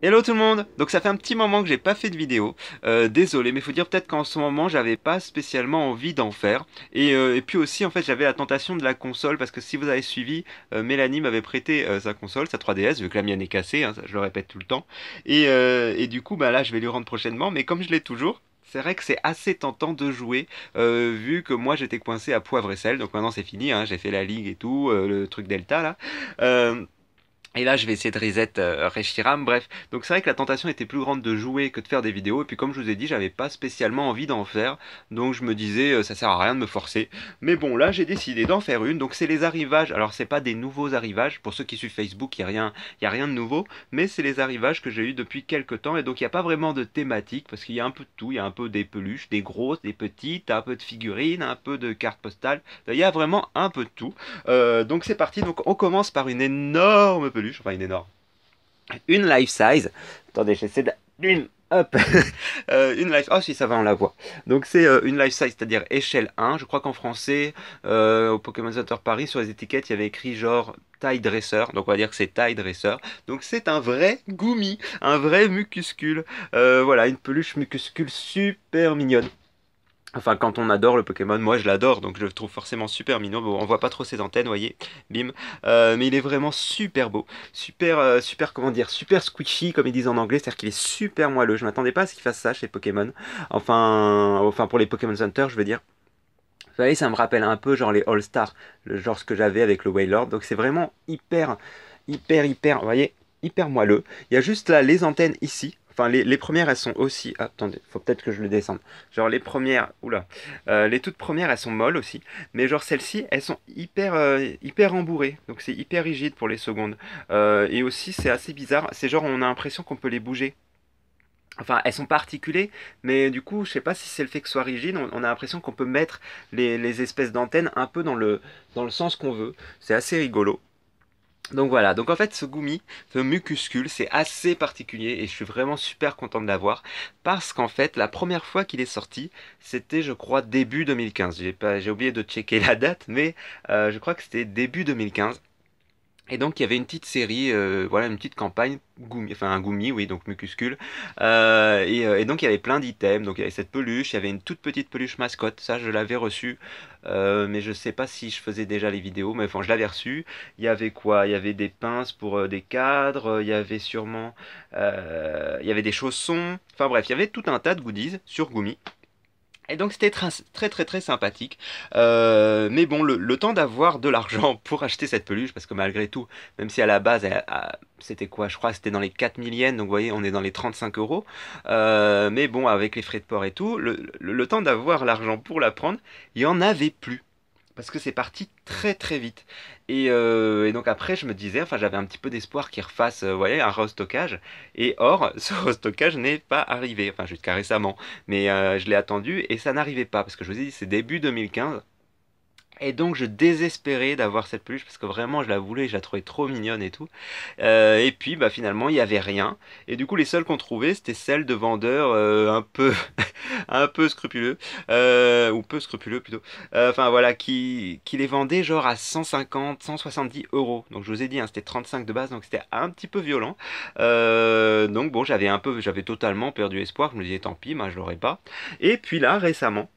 Hello tout le monde Donc ça fait un petit moment que j'ai pas fait de vidéo, euh, désolé mais faut dire peut-être qu'en ce moment j'avais pas spécialement envie d'en faire et, euh, et, puis aussi en fait j'avais la tentation de la console parce que si vous avez suivi, euh, Mélanie m'avait prêté euh, sa console, sa 3DS, vu que la mienne est cassée, hein, ça, je le répète tout le temps et, euh, et du coup bah là je vais lui rendre prochainement mais comme je l'ai toujours, c'est vrai que c'est assez tentant de jouer, euh, vu que moi j'étais coincé à poivre et sel, donc maintenant c'est fini, hein, j'ai fait la ligue et tout, le truc Delta là. Euh, et là, je vais essayer de reset euh, Reshiram. Bref, donc c'est vrai que la tentation était plus grande de jouer que de faire des vidéos. Et puis, comme je vous ai dit, j'avais pas spécialement envie d'en faire. Donc, je me disais, euh, ça sert à rien de me forcer. Mais bon, là, j'ai décidé d'en faire une. Donc, c'est les arrivages. Alors, c'est pas des nouveaux arrivages. Pour ceux qui suivent Facebook, il n'y a, rien, a rien de nouveau. Mais c'est les arrivages que j'ai eu depuis quelques temps. Et donc, il n'y a pas vraiment de thématique. Parce qu'il y a un peu de tout. Il y a un peu des peluches, des grosses, des petites, un peu de figurines, un peu de cartes postales. Il y a vraiment un peu de tout. Euh, donc, c'est parti. Donc, on commence par une énorme enfin une énorme. Une life size. Attendez, Une euh, Une life... Oh si, ça va, on la voit. Donc c'est euh, une life size, c'est-à-dire échelle 1. Je crois qu'en français, euh, au Pokémon Center Paris, sur les étiquettes, il y avait écrit genre taille dresseur. Donc on va dire que c'est taille dresseur. Donc c'est un vrai Gumi, un vrai mucuscule. voilà, une peluche mucuscule super mignonne. Enfin, quand on adore le Pokémon, moi je l'adore, donc je le trouve forcément super mignon. Bon, on voit pas trop ses antennes, voyez, bim. Euh, mais il est vraiment super beau, super, euh, super, comment dire, super squishy, comme ils disent en anglais, c'est-à-dire qu'il est super moelleux. Je m'attendais pas à ce qu'il fasse ça chez Pokémon. Enfin, enfin pour les Pokémon Center, je veux dire. Vous voyez, ça me rappelle un peu genre les All Stars, le genre ce que j'avais avec le Waylord. Donc c'est vraiment hyper, hyper, hyper, vous voyez, hyper moelleux. Il y a juste là les antennes ici, Enfin, les, premières, elles sont aussi. Ah, attendez, faut peut-être que je le descende. Genre, les premières. Oula. Euh, les toutes premières, elles sont molles aussi. Mais, genre, celles-ci, elles sont hyper, euh, hyper embourrées. Donc, c'est hyper rigide pour les secondes. Euh, et aussi, c'est assez bizarre. C'est genre, on a l'impression qu'on peut les bouger. Enfin, elles sont pas articulées, mais du coup, je sais pas si c'est le fait que ce soit rigide. On, a l'impression qu'on peut mettre les, espèces d'antennes un peu dans le, dans le sens qu'on veut. C'est assez rigolo. Donc voilà, donc en fait ce Gumi, ce Mucuscule, c'est assez particulier et je suis vraiment super content de l'avoir parce qu'en fait la première fois qu'il est sorti, c'était je crois début 2015. J'ai oublié de checker la date, mais euh, je crois que c'était début 2015 et donc il y avait une petite série, euh, voilà, une petite campagne, enfin un Gumi, oui, donc mucuscule. Euh, euh, et, donc il y avait plein d'items, donc il y avait cette peluche, il y avait une toute petite peluche mascotte, ça je l'avais reçue, mais je sais pas si je faisais déjà les vidéos, mais enfin je l'avais reçue. Il y avait quoi Il y avait des pinces pour des cadres, il y avait sûrement, il y avait des chaussons, enfin bref, il y avait tout un tas de goodies sur Gumi. Et donc c'était très, très très sympathique. Euh, mais bon, le, temps d'avoir de l'argent pour acheter cette peluche, parce que malgré tout, même si à la base, c'était quoi Je crois c'était dans les 4 yens, donc vous voyez, on est dans les 35 euros. Euh, mais bon, avec les frais de port et tout, le, le temps d'avoir l'argent pour la prendre, il n'y en avait plus parce que c'est parti très très vite. Euh, et, donc après, je me disais, enfin, j'avais un petit peu d'espoir qu'il refasse voyez, euh, un restockage. Et or, ce restockage n'est pas arrivé, enfin, jusqu'à récemment. Mais euh, je l'ai attendu et ça n'arrivait pas parce que je vous ai dit, c'est début 2015. Et donc je désespérais d'avoir cette peluche parce que vraiment je la voulais, je la trouvais trop mignonne et tout. Euh, et puis bah finalement il n'y avait rien. Et du coup les seules qu'on trouvait c'était celles de vendeurs euh, un peu un peu scrupuleux euh, ou peu scrupuleux plutôt. Enfin voilà qui, qui les vendaient genre à 150, 170 euros. Donc je vous ai dit hein, c'était 35 de base donc c'était un petit peu violent. donc bon j'avais un peu j'avais totalement perdu espoir. Je me disais tant pis, moi bah, je l'aurais pas. Et puis là récemment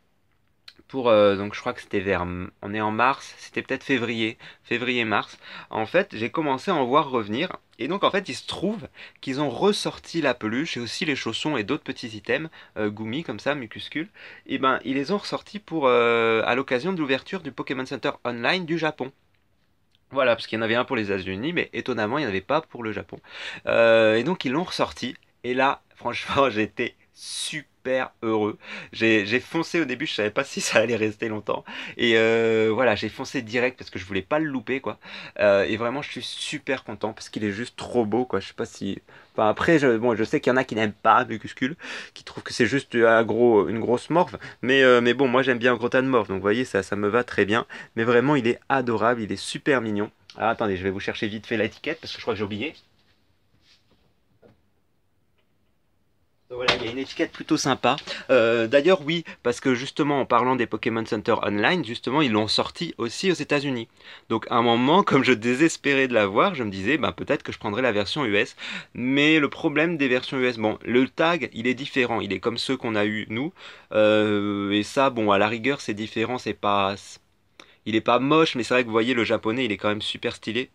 euh, donc je crois que c'était vers on est en mars, c'était peut-être février, février-mars. En fait, j'ai commencé à en voir revenir et donc en fait, il se trouve qu'ils ont ressorti la peluche et aussi les chaussons et d'autres petits items euh, Gumi comme ça, Mucuscule. Et ben, ils les ont ressortis pour euh, à l'occasion de l'ouverture du Pokémon Center Online du Japon. Voilà, parce qu'il y en avait un pour les États-Unis, mais étonnamment, il n'y en avait pas pour le Japon. Euh, et donc ils l'ont ressorti et là, franchement, j'étais super super heureux. J'ai foncé au début, je savais pas si ça allait rester longtemps. Et euh, voilà, j'ai foncé direct parce que je voulais pas le louper, quoi. Euh, et vraiment, je suis super content parce qu'il est juste trop beau, quoi. Je sais pas si. Enfin, après, je, bon, je sais qu'il y en a qui n'aiment pas Muscule, qui trouvent que c'est juste un gros, une grosse morve. Mais, euh, mais bon, moi j'aime bien un gros tas de morve, donc vous voyez, ça, ça me va très bien. Mais vraiment, il est adorable, il est super mignon. Ah, attendez, je vais vous chercher vite fait l'étiquette parce que je crois que j'ai oublié. Voilà, il y a une étiquette plutôt sympa. Euh, d'ailleurs, oui, parce que justement, en parlant des Pokémon Center Online, justement, ils l'ont sorti aussi aux États-Unis. Donc, à un moment, comme je désespérais de l'avoir, je me disais, ben, peut-être que je prendrais la version US. Mais le problème des versions US, bon, le tag, il est différent. Il est comme ceux qu'on a eu nous. Euh, et ça, bon, à la rigueur, c'est différent. C'est pas. Il est pas moche, mais c'est vrai que vous voyez, le japonais, il est quand même super stylé.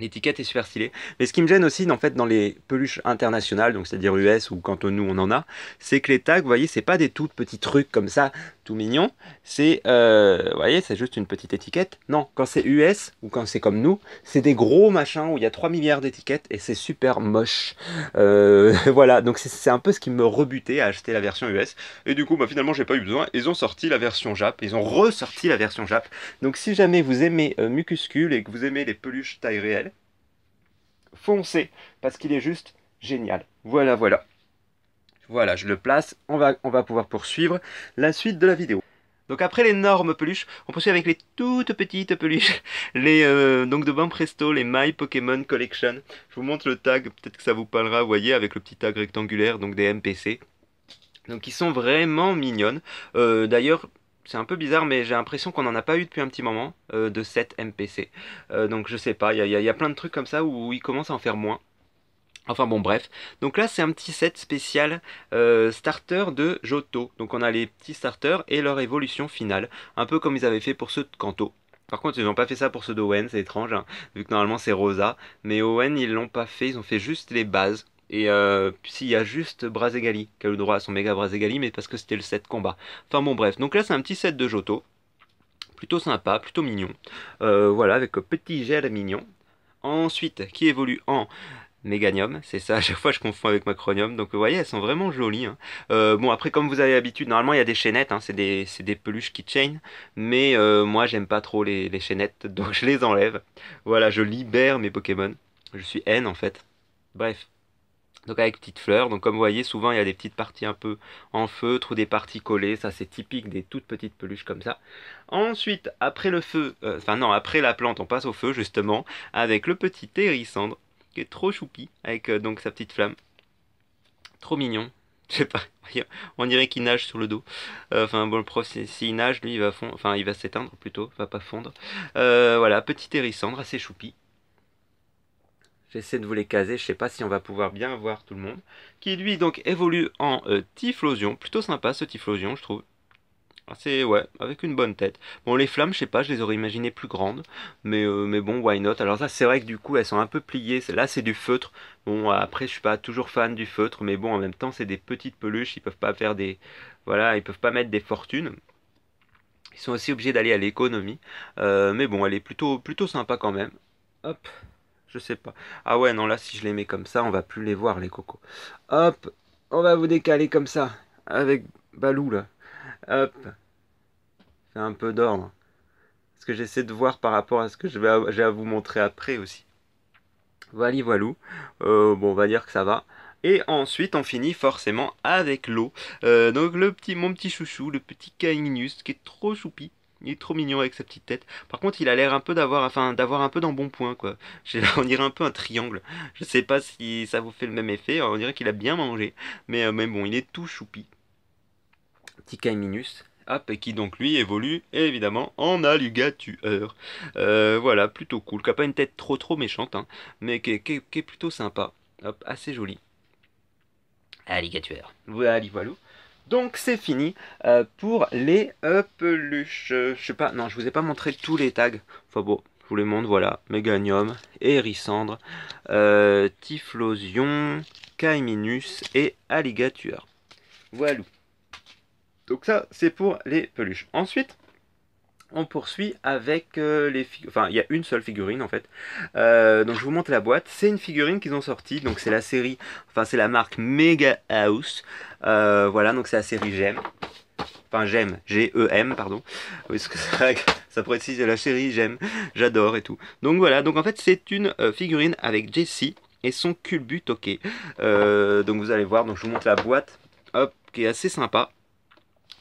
L'étiquette est super stylée. Mais ce qui me gêne aussi, en fait, dans les peluches internationales, donc c'est-à-dire US ou quand nous on en a, c'est que les tags, vous voyez, c'est pas des tout petits trucs comme ça mignon, c'est, euh, vous voyez, c'est juste une petite étiquette. Non, quand c'est US ou quand c'est comme nous, c'est des gros machins où il y a 3 milliards d'étiquettes et c'est super moche. Euh, voilà, donc c'est un peu ce qui me rebutait à acheter la version US. Et du coup, bah, finalement, j'ai pas eu besoin. Ils ont sorti la version Jap, ils ont ressorti la version Jap. Donc si jamais vous aimez euh, Mucuscule et que vous aimez les peluches taille réelle, foncez parce qu'il est juste génial. Voilà, voilà. Voilà, je le place, on va, on va pouvoir poursuivre la suite de la vidéo. Donc après les normes peluches, on poursuit avec les toutes petites peluches, les euh, donc de Bain Presto, les My Pokémon Collection. Je vous montre le tag, peut-être que ça vous parlera, vous voyez, avec le petit tag rectangulaire, donc des MPC. Donc ils sont vraiment mignonnes. Euh, d'ailleurs, c'est un peu bizarre, mais j'ai l'impression qu'on n'en a pas eu depuis un petit moment euh, de 7 MPC. donc je sais pas, il y, y a, plein de trucs comme ça où ils commencent à en faire moins. Enfin bon bref, donc là c'est un petit set spécial euh, starter de Joto. Donc on a les petits starters et leur évolution finale, un peu comme ils avaient fait pour ceux de Kanto. Par contre ils n'ont pas fait ça pour ceux d'Owen, c'est étrange, hein, vu que normalement c'est Rosa. Mais Owen ils l'ont pas fait, ils ont fait juste les bases. Et euh, s'il y a juste Brazegali, qui a le droit à son méga Brazegali, mais parce que c'était le set combat. Enfin bon bref, donc là c'est un petit set de Joto, Plutôt sympa, plutôt mignon. Euh, voilà, avec un petit gel mignon. Ensuite, qui évolue en méganium c'est ça, à chaque fois je confonds avec Macronium, donc vous voyez, elles sont vraiment jolies. Hein. Euh, bon, après, comme vous avez l'habitude, normalement il y a des chaînettes, hein, c'est des, peluches qui chain, mais euh, moi j'aime pas trop les, chaînettes, donc je les enlève. Voilà, je libère mes Pokémon, je suis haine en fait. Bref. Donc avec petites fleurs, donc comme vous voyez, souvent il y a des petites parties un peu en feutre ou des parties collées, ça c'est typique des toutes petites peluches comme ça. Ensuite, après le feu, euh, enfin non, après la plante, on passe au feu justement, avec le petit hérissandre trop choupi, avec euh, donc sa petite flamme. Trop mignon. Je sais pas, on dirait qu'il nage sur le dos. Euh, enfin bon, le prof, s'il nage, lui, il va fondre, enfin il va s'éteindre plutôt, va pas fondre. Euh, voilà, petit hérissandre, assez choupi. J'essaie de vous les caser, je sais pas si on va pouvoir bien voir tout le monde. Qui lui donc évolue en Tiflosion, plutôt sympa ce Tiflosion je trouve. C'est ouais, avec une bonne tête. Bon, les flammes, je sais pas, je les aurais imaginées plus grandes, mais, euh, mais bon, why not Alors ça, c'est vrai que du coup, elles sont un peu pliées. Là, c'est du feutre. Bon, après, je suis pas toujours fan du feutre, mais bon, en même temps, c'est des petites peluches. Ils peuvent pas faire des, voilà, ils peuvent pas mettre des fortunes. Ils sont aussi obligés d'aller à l'économie. Euh, mais bon, elle est plutôt, plutôt sympa quand même. Hop, je sais pas. Ah ouais, non, là, si je les mets comme ça, on va plus les voir les cocos. Hop, on va vous décaler comme ça avec Balou là. Hop. c'est un peu d'ordre. Hein. Ce que j'essaie de voir par rapport à ce que j'ai à vous montrer après aussi. Voilà, voilou euh, bon, on va dire que ça va. Et ensuite, on finit forcément avec l'eau. Euh, donc, le petit, mon petit chouchou, le petit Caninus, qui est trop choupi. Il est trop mignon avec sa petite tête. Par contre, il a l'air un peu d'avoir, enfin, d'avoir un peu d'embonpoint, quoi. On dirait un peu un triangle. Je sais pas si ça vous fait le même effet. On dirait qu'il a bien mangé. Mais, euh, mais bon, il est tout choupi petit Minus, Hop, ah, et qui donc lui évolue évidemment en Alligature. Euh, voilà, plutôt cool, qui n'a pas une tête trop trop méchante, hein, mais qui est, plutôt sympa. Hop, assez joli. Alligature. Voilà, voilà. Donc c'est fini euh, pour les euh, peluches. Je sais pas, non, je vous ai pas montré tous les tags. Enfin bon, je vous les montre, voilà. Méganium, Hérissandre, euh, Typhlosion, Caiminus et Alligature. Voilà. Donc ça, c'est pour les peluches. Ensuite, on poursuit avec euh, les figurines. Enfin, il y a une seule figurine en fait. Euh, donc je vous montre la boîte. C'est une figurine qu'ils ont sortie. Donc c'est la série. Enfin, c'est la marque Mega House. Euh, voilà, donc c'est la série J'aime. Enfin, j'aime. G-E-M, e pardon. Oui, parce que ça, ça précise la série J'aime. J'adore et tout. Donc voilà, donc en fait, c'est une figurine avec jesse et son culbut. Ok. donc vous allez voir. Donc je vous montre la boîte. Hop, qui est assez sympa.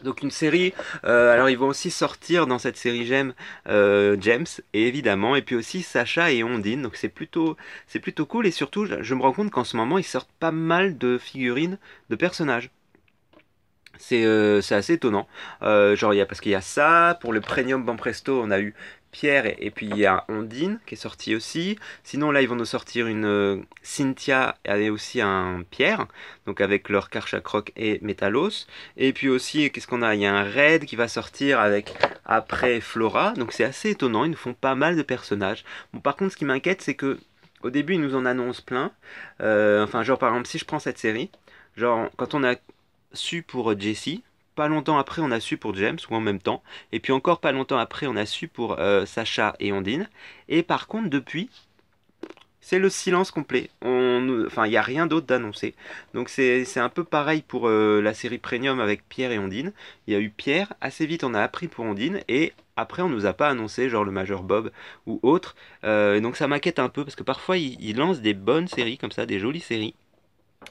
Donc une série, euh, alors ils vont aussi sortir dans cette série J'aime euh, James évidemment et puis aussi Sacha et Ondine donc c'est plutôt plutôt cool et surtout je me rends compte qu'en ce moment ils sortent pas mal de figurines de personnages c'est euh, assez étonnant. Euh, genre, y a, parce qu'il y a ça, pour le Premium Banpresto, on a eu Pierre et, puis il y a Ondine qui est sorti aussi. Sinon là ils vont nous sortir une euh, Cynthia et aussi un Pierre, donc avec leur Karchakroc et Metalos. Et puis aussi qu'est-ce qu'on a Il y a un Red qui va sortir avec après Flora, donc c'est assez étonnant, ils nous font pas mal de personnages. Bon par contre ce qui m'inquiète c'est que au début ils nous en annoncent plein. Euh, enfin genre par exemple si je prends cette série, genre quand on a su pour euh, Jessie, pas longtemps après, on a su pour James, ou en même temps. Et puis encore pas longtemps après, on a su pour euh, Sacha et Ondine. Et par contre, depuis, c'est le silence complet. On, enfin, il n'y a rien d'autre d'annoncé. Donc c'est un peu pareil pour euh, la série Premium avec Pierre et Ondine. Il y a eu Pierre, assez vite on a appris pour Ondine, et après on nous a pas annoncé, genre le Major Bob ou autre. Euh, donc ça m'inquiète un peu, parce que parfois ils il lancent des bonnes séries comme ça, des jolies séries.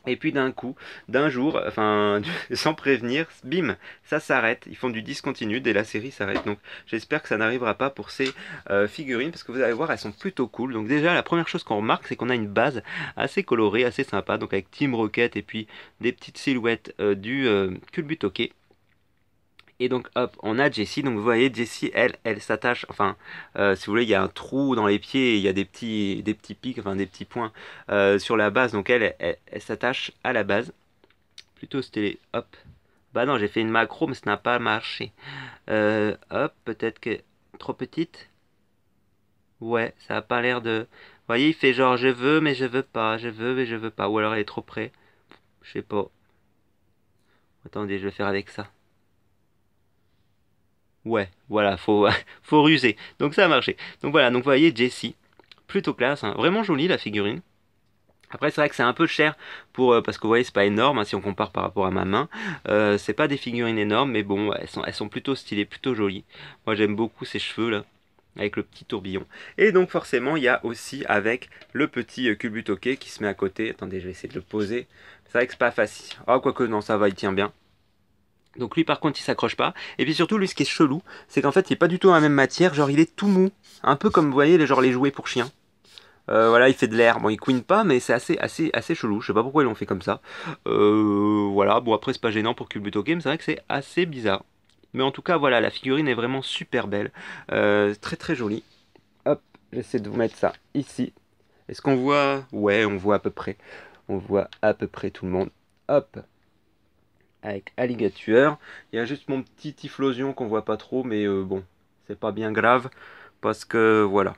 Et puis d'un coup, d'un jour, enfin, sans prévenir, bim, ça s'arrête. Ils font du discontinu dès la série s'arrête. Donc j'espère que ça n'arrivera pas pour ces euh, figurines parce que vous allez voir, elles sont plutôt cool. Donc déjà, la première chose qu'on remarque, c'est qu'on a une base assez colorée, assez sympa. Donc avec Team Rocket et puis des petites silhouettes euh, du euh, et donc hop, on a Jessie. Donc vous voyez, Jessie, elle, elle s'attache. Enfin, euh, si vous voulez, il y a un trou dans les pieds il y a des petits, des petits pics, enfin des petits points euh, sur la base. Donc elle, elle, s'attache à la base. Plutôt c'était hop. Bah non, j'ai fait une macro, mais ça n'a pas marché. Euh, hop, peut-être que trop petite. Ouais, ça a pas l'air de. Vous voyez, il fait genre je veux, mais je veux pas, je veux, mais je veux pas. Ou alors elle est trop près. Je sais pas. Attendez, je vais faire avec ça. Ouais, voilà, faut, faut ruser. Donc ça a marché. Donc voilà, donc vous voyez Jessie, plutôt classe, hein. vraiment jolie la figurine. Après c'est vrai que c'est un peu cher pour euh, parce que vous voyez c'est pas énorme hein, si on compare par rapport à ma main. Euh, c'est pas des figurines énormes mais bon elles sont, elles sont plutôt stylées, plutôt jolies. Moi j'aime beaucoup ces cheveux là avec le petit tourbillon. Et donc forcément il y a aussi avec le petit euh, culbutoqué qui se met à côté. Attendez je vais essayer de le poser. C'est vrai que c'est pas facile. Ah oh, quoique non ça va il tient bien. Donc lui par contre il s'accroche pas. Et puis surtout lui ce qui est chelou, c'est qu'en fait il n'est pas du tout à la même matière, genre il est tout mou. Un peu comme vous voyez les, genre les jouets pour chiens. Euh, voilà, il fait de l'air. Bon, il couine pas, mais c'est assez, assez, assez chelou. Je sais pas pourquoi ils l'ont fait comme ça. Euh, voilà, bon après c'est pas gênant pour Culbuto Game, c'est vrai que c'est assez bizarre. Mais en tout cas, voilà, la figurine est vraiment super belle. Euh, très très jolie. Hop, j'essaie de vous mettre ça ici. Est-ce qu'on voit Ouais, on voit à peu près. On voit à peu près tout le monde. Hop, avec Alligator. Il y a juste mon petit Tiflosion qu'on voit pas trop, mais euh, bon, c'est pas bien grave parce que voilà.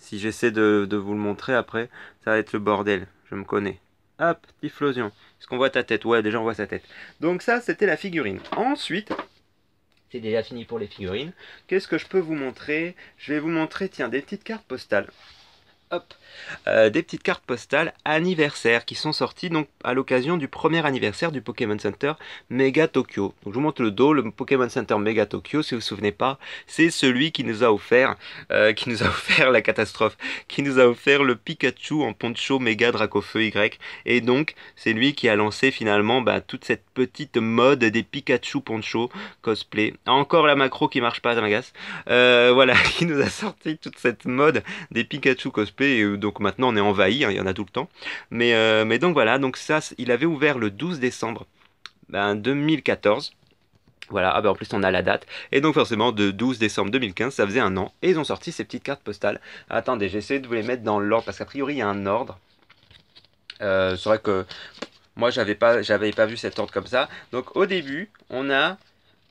Si j'essaie de, vous le montrer après, ça va être le bordel. Je me connais. Hop, Tiflosion. Est-ce qu'on voit ta tête Ouais, déjà on voit sa tête. Donc ça, c'était la figurine. Ensuite, c'est déjà fini pour les figurines. Qu'est-ce que je peux vous montrer Je vais vous montrer, tiens, des petites cartes postales. Euh, des petites cartes postales anniversaires qui sont sorties donc à l'occasion du premier anniversaire du Pokémon Center Mega Tokyo. je vous montre le dos, le Pokémon Center Mega Tokyo, si vous vous souvenez pas, c'est celui qui nous a offert, euh, qui nous a offert la catastrophe, qui nous a offert le Pikachu en poncho Mega Dracofeu Y. Et donc c'est lui qui a lancé finalement bah, toute cette petite mode des Pikachu poncho cosplay. Encore la macro qui marche pas, ça euh, voilà, qui nous a sorti toute cette mode des Pikachu cosplay et euh, donc maintenant on est envahi, hein, il y en a tout le temps. Mais, euh, mais donc voilà, donc ça, il avait ouvert le 12 décembre 2014. Ben, voilà, ah ben, en plus on a la date. Et donc forcément, de 12 décembre 2015, ça faisait un an. Et ils ont sorti ces petites cartes postales. Attendez, j'essaie de vous les mettre dans l'ordre, parce qu'a priori il y a un ordre. Euh, c'est vrai que moi j'avais pas, j'avais pas vu cet ordre comme ça. Donc au début, on a...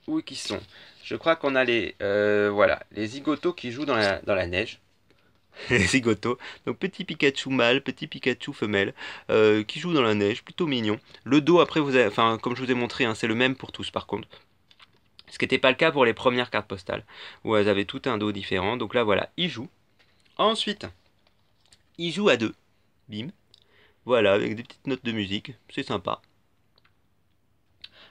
Où qui sont Je crois qu'on a les... voilà, les zigotos qui jouent dans la neige zigoto. Donc petit Pikachu mâle, petit Pikachu femelle, euh, qui joue dans la neige, plutôt mignon. Le dos, après, vous enfin, comme je vous ai montré, hein, c'est le même pour tous par contre. Ce qui n'était pas le cas pour les premières cartes postales, où elles avaient tout un dos différent. Donc là, voilà, il joue. Ensuite, il joue à deux. Bim. Voilà, avec des petites notes de musique. C'est sympa.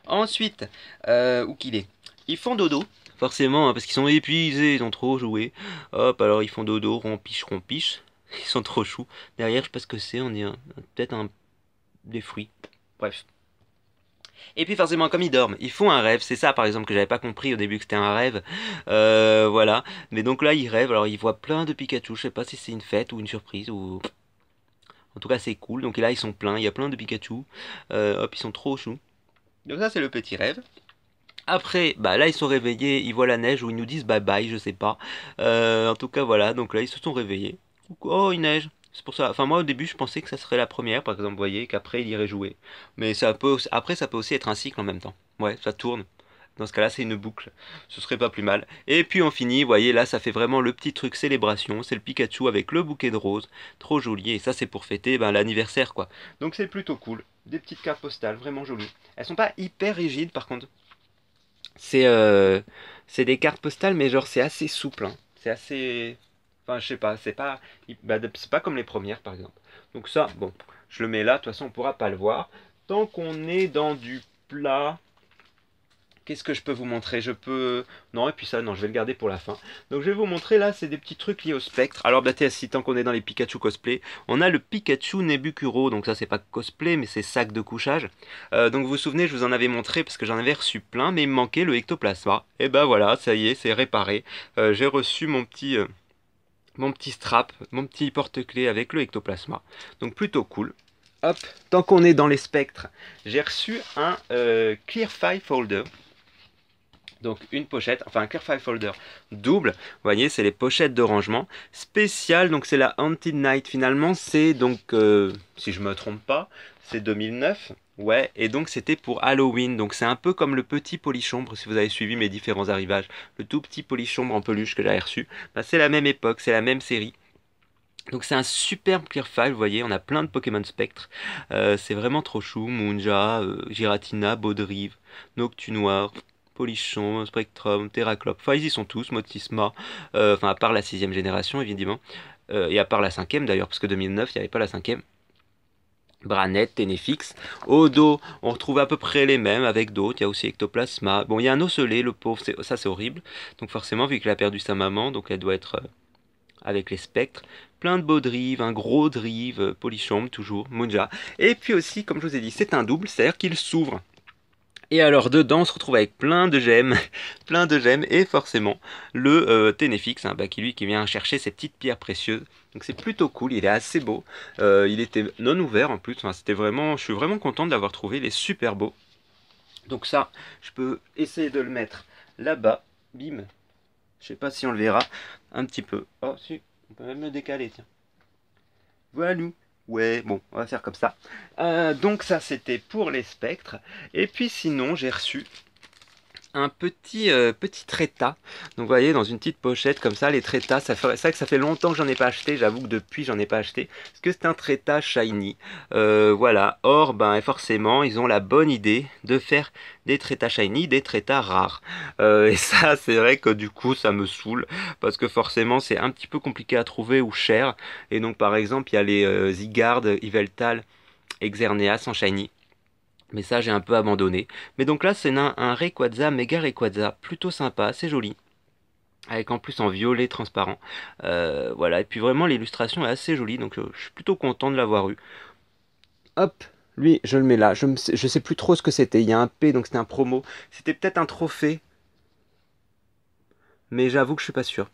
Ensuite, euh, où qu'il est Ils font dodo forcément, hein, parce qu'ils sont épuisés, ils ont trop joué. Hop, alors ils font dodo, rompiche, rompiche. Ils sont trop choux. Derrière, je sais pas ce que c'est, on a peut-être un... des fruits. Bref. Et puis forcément, comme ils dorment, ils font un rêve. C'est ça, par exemple, que j'avais pas compris au début que c'était un rêve. Euh, voilà. Mais donc là, ils rêvent. Alors, ils voient plein de Pikachu. Je sais pas si c'est une fête ou une surprise ou. En tout cas, c'est cool. Donc là, ils sont pleins. Il y a plein de Pikachu. Euh, hop, ils sont trop choux. Donc ça, c'est le petit rêve. Après, bah là ils sont réveillés, ils voient la neige ou ils nous disent bye bye, je sais pas. Euh, en tout cas voilà, donc là ils se sont réveillés. Oh, il neige. C'est pour ça. Enfin, moi au début, je pensais que ça serait la première, par exemple, vous voyez, qu'après il irait jouer. Mais ça peut, après, ça peut aussi être un cycle en même temps. Ouais, ça tourne. Dans ce cas-là, c'est une boucle. Ce serait pas plus mal. Et puis on finit, vous voyez, là, ça fait vraiment le petit truc célébration. C'est le Pikachu avec le bouquet de roses. Trop joli. Et ça, c'est pour fêter ben, l'anniversaire, quoi. Donc c'est plutôt cool. Des petites cartes postales, vraiment jolies. Elles sont pas hyper rigides, par contre. Euh, c'est des cartes postales, mais genre c'est assez souple. Hein. C'est assez. Enfin, je sais pas, bah, c'est pas, comme les premières par exemple. Donc ça, bon, je le mets là, de toute façon on pourra pas le voir. Tant qu'on est dans du plat, Qu'est-ce que je peux vous montrer Je peux... Non, et puis ça, non, je vais le garder pour la fin. Donc je vais vous montrer, là, c'est des petits trucs liés au spectre. Alors, bah, si tant qu'on est dans les Pikachu cosplay, on a le Pikachu Nebucuro. Donc ça, c'est pas cosplay, mais c'est sac de couchage. Euh, donc vous vous souvenez, je vous en avais montré, parce que j'en avais reçu plein, mais il me manquait le ectoplasma. Et ben voilà, ça y est, c'est réparé. Euh, j'ai reçu mon petit... Euh, mon petit strap, mon petit porte-clé avec le ectoplasma. Donc plutôt cool. Hop, tant qu'on est dans les spectres, j'ai reçu un Clear Folder. Donc une pochette, enfin un Clearfile Folder double, vous voyez c'est les pochettes de rangement spéciales, donc c'est la Haunted Night finalement, c'est donc, euh, si je me trompe pas, c'est 2009 Ouais, et donc c'était pour Halloween, donc c'est un peu comme le petit polychombre si vous avez suivi mes différents arrivages, le tout petit polychombre en peluche que j'avais reçu, bah, c'est la même époque, c'est la même série, donc c'est un superbe clear file, vous voyez, on a plein de Pokémon Spectre. Euh, c'est vraiment trop chou, Moonja, euh, Giratina, Baudrive, Noctunoir, Polichon, Spectrum, Terraclop. Enfin, ils y sont tous, Motisma, euh, enfin, à part la sixième génération, évidemment. Euh, et à part la cinquième, d'ailleurs, parce que 2009, il n'y avait pas la cinquième. Branet, Tenefix, Odo, on retrouve à peu près les mêmes avec d'autres. Il y a aussi Ectoplasma. Bon, il y a un Ocelet, le pauvre, ça c'est horrible. Donc forcément, vu qu'elle a perdu sa maman, donc elle doit être euh, avec les spectres. Plein de beaux drives, un gros drive, Polichombe toujours, Monja. Et puis aussi, comme je vous ai dit, c'est un double, c'est-à-dire qu'il s'ouvre. Et alors dedans, on se retrouve avec plein de gemmes, plein de gemmes, et forcément le Tenefix euh, Ténéfix, hein, bah, qui lui qui vient chercher ses petites pierres précieuses. Donc c'est plutôt cool, il est assez beau, euh, il était non ouvert en plus, c'était vraiment, je suis vraiment content de l'avoir trouvé, il est super beau. Donc ça, je peux essayer de le mettre là-bas, bim, je sais pas si on le verra, un petit peu. Oh si, on peut même le décaler, tiens. Voilà. Ouais, bon, on va faire comme ça. Euh, donc ça, c'était pour les spectres. Et puis sinon, j'ai reçu un petit euh, petit traita Donc vous voyez dans une petite pochette comme ça les traitas, ça fait ça que ça fait longtemps que j'en ai pas acheté, j'avoue que depuis j'en ai pas acheté parce que c'est un traita shiny. Euh, voilà, or ben forcément, ils ont la bonne idée de faire des tréta shiny, des traitas rares. Euh, et ça c'est vrai que du coup ça me saoule parce que forcément c'est un petit peu compliqué à trouver ou cher et donc par exemple, il y a les Zygarde, Iveltal, Exerneas en shiny mais ça, j'ai un peu abandonné. Mais donc là, c'est un, un méga Rayquaza, plutôt sympa, c'est joli avec en plus en violet transparent. Euh, voilà, et puis vraiment l'illustration est assez jolie, donc euh, je suis plutôt content de l'avoir eu. Hop, lui, je le mets là, je, ne sais, sais, plus trop ce que c'était, il y a un P, donc c'était un promo, c'était peut-être un trophée, mais j'avoue que je suis pas sûr.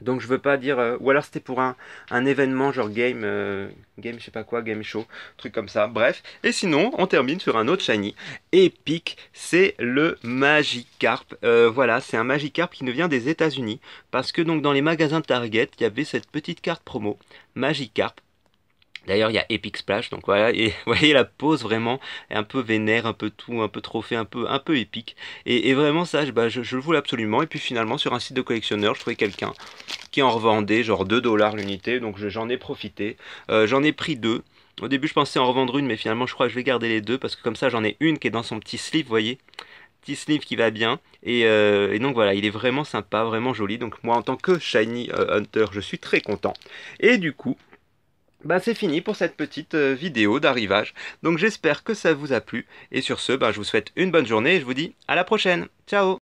Donc je veux pas dire. Euh, ou alors c'était pour un, un, événement genre game, euh, game je sais pas quoi, game show, truc comme ça. Bref. Et sinon, on termine sur un autre shiny épique. C'est le Magikarp. Euh, voilà, c'est un Magikarp qui ne vient des États-Unis parce que donc dans les magasins Target, il y avait cette petite carte promo Magikarp D'ailleurs, il y a Epic Splash, donc voilà, et vous voyez la pose vraiment est un peu vénère, un peu tout, un peu trophée, un peu, un peu épique. Et, vraiment ça, bah, je, le voulais absolument. Et puis finalement, sur un site de collectionneur, je trouvais quelqu'un qui en revendait genre 2 dollars l'unité, donc j'en ai profité. Euh, j'en ai pris deux. Au début, je pensais en revendre une, mais finalement, je crois que je vais garder les deux parce que comme ça, j'en ai une qui est dans son petit sleeve, vous voyez petit sleeve qui va bien euh, et, donc voilà il est vraiment sympa vraiment joli donc moi en tant que shiny euh, hunter je suis très content et du coup ben c'est fini pour cette petite euh, vidéo d'arrivage. Donc j'espère que ça vous a plu. Et sur ce, ben je vous souhaite une bonne journée et je vous dis à la prochaine. Ciao